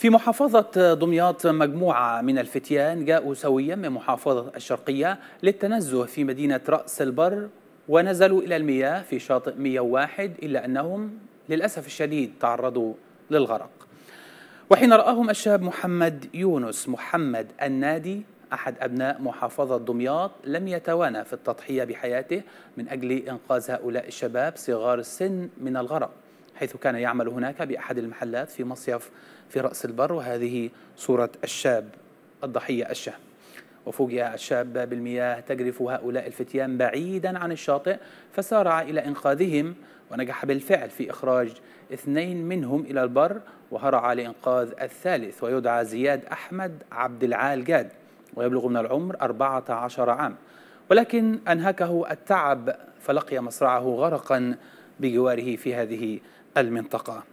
في محافظة دمياط مجموعة من الفتيان جاءوا سويا من محافظة الشرقية للتنزه في مدينة رأس البر ونزلوا إلى المياه في شاطئ 101 إلا أنهم للأسف الشديد تعرضوا للغرق وحين رآهم الشاب محمد يونس محمد النادي أحد أبناء محافظة دمياط لم يتوانى في التضحية بحياته من أجل إنقاذ هؤلاء الشباب صغار السن من الغرق حيث كان يعمل هناك بأحد المحلات في مصيف في رأس البر وهذه صورة الشاب الضحية الشهم وفوجئ الشاب بالمياه تجرف هؤلاء الفتيان بعيدا عن الشاطئ فسارع إلى إنقاذهم ونجح بالفعل في إخراج اثنين منهم إلى البر وهرع لإنقاذ الثالث ويدعى زياد أحمد عبد العال جاد ويبلغ من العمر 14 عام ولكن أنهكه التعب فلقي مصرعه غرقا بجواره في هذه المنطقة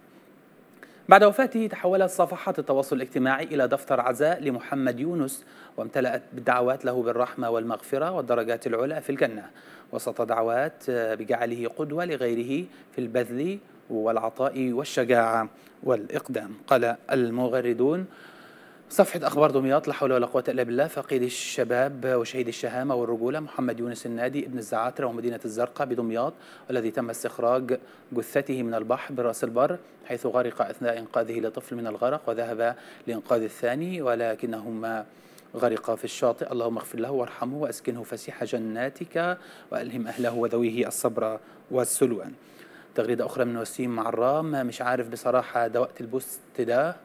بعد وفاته تحولت صفحات التواصل الاجتماعي إلى دفتر عزاء لمحمد يونس وامتلأت بالدعوات له بالرحمة والمغفرة والدرجات العلى في الجنة وسط دعوات آه، بجعله قدوة لغيره في البذل والعطاء والشجاعة والإقدام قال المغردون صفحة أخبار دمياط لا حول ولا قوة إلا بالله فقيد الشباب وشهيد الشهامة والرجولة محمد يونس النادي ابن الزعاترة ومدينة الزرقاء بدمياط والذي تم استخراج جثته من البحر برأس البر حيث غرق أثناء إنقاذه لطفل من الغرق وذهب لإنقاذ الثاني ولكنهما غرق في الشاطئ اللهم اغفر له وارحمه وأسكنه فسيح جناتك وألهم أهله وذويه الصبر والسلوان تغريدة أخرى من وسيم عرام مش عارف بصراحة ده وقت البوست ده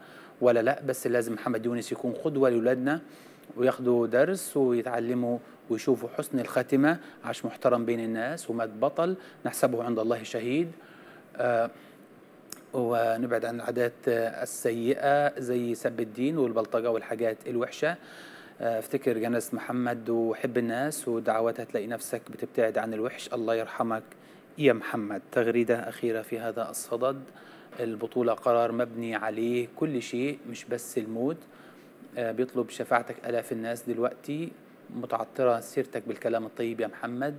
ولا لا بس لازم محمد يونس يكون قدوه لاولادنا وياخدوا درس ويتعلموا ويشوفوا حسن الخاتمه عاش محترم بين الناس ومات بطل نحسبه عند الله شهيد آه ونبعد عن العادات السيئه زي سب الدين والبلطجه والحاجات الوحشه آه، افتكر جنازه محمد وحب الناس ودعواتها تلاقي نفسك بتبتعد عن الوحش الله يرحمك يا محمد تغريده اخيره في هذا الصدد البطولة قرار مبني عليه كل شيء مش بس الموت آه، بيطلب شفاعتك آلاف الناس دلوقتي متعطرة سيرتك بالكلام الطيب يا محمد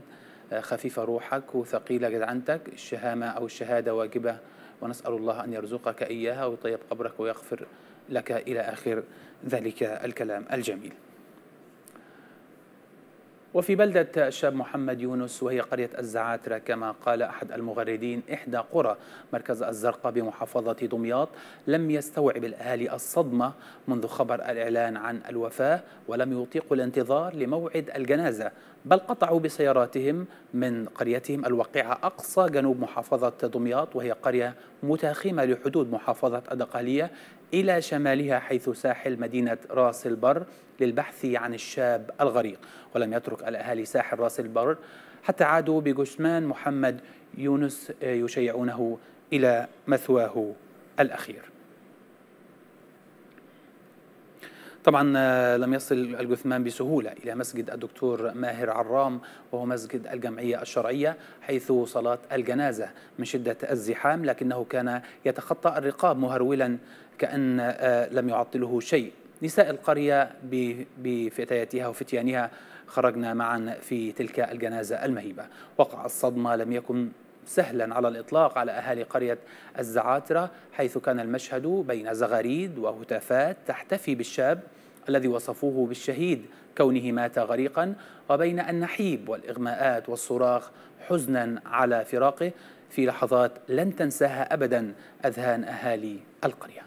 آه، خفيفة روحك وثقيلة جدعنتك الشهامة أو الشهادة واجبة ونسأل الله أن يرزقك إياها ويطيب قبرك ويغفر لك إلى آخر ذلك الكلام الجميل وفي بلدة الشاب محمد يونس وهي قرية الزعاترة كما قال أحد المغردين إحدى قرى مركز الزرقاء بمحافظة دمياط لم يستوعب الأهالي الصدمة منذ خبر الإعلان عن الوفاة ولم يطيقوا الانتظار لموعد الجنازة بل قطعوا بسياراتهم من قريتهم الواقعة أقصى جنوب محافظة دمياط وهي قرية متاخمة لحدود محافظة الدقهلية إلى شمالها حيث ساحل مدينة راس البر للبحث عن الشاب الغريق ولم يترك الأهالي ساحل راس البر حتى عادوا بجثمان محمد يونس آه، يشيعونه إلى مثواه الأخير طبعا آه، لم يصل الجثمان بسهولة إلى مسجد الدكتور ماهر عرام وهو مسجد الجمعية الشرعية حيث صلاة الجنازة من شدة الزحام لكنه كان يتخطى الرقاب مهرولا كأن آه، لم يعطله شيء نساء القرية بفتياتها وفتيانها خرجنا معا في تلك الجنازة المهيبة وقع الصدمة لم يكن سهلا على الإطلاق على أهالي قرية الزعاترة حيث كان المشهد بين زغاريد وهتافات تحتفي بالشاب الذي وصفوه بالشهيد كونه مات غريقا وبين النحيب والإغماءات والصراخ حزنا على فراقه في لحظات لن تنساها أبدا أذهان أهالي القرية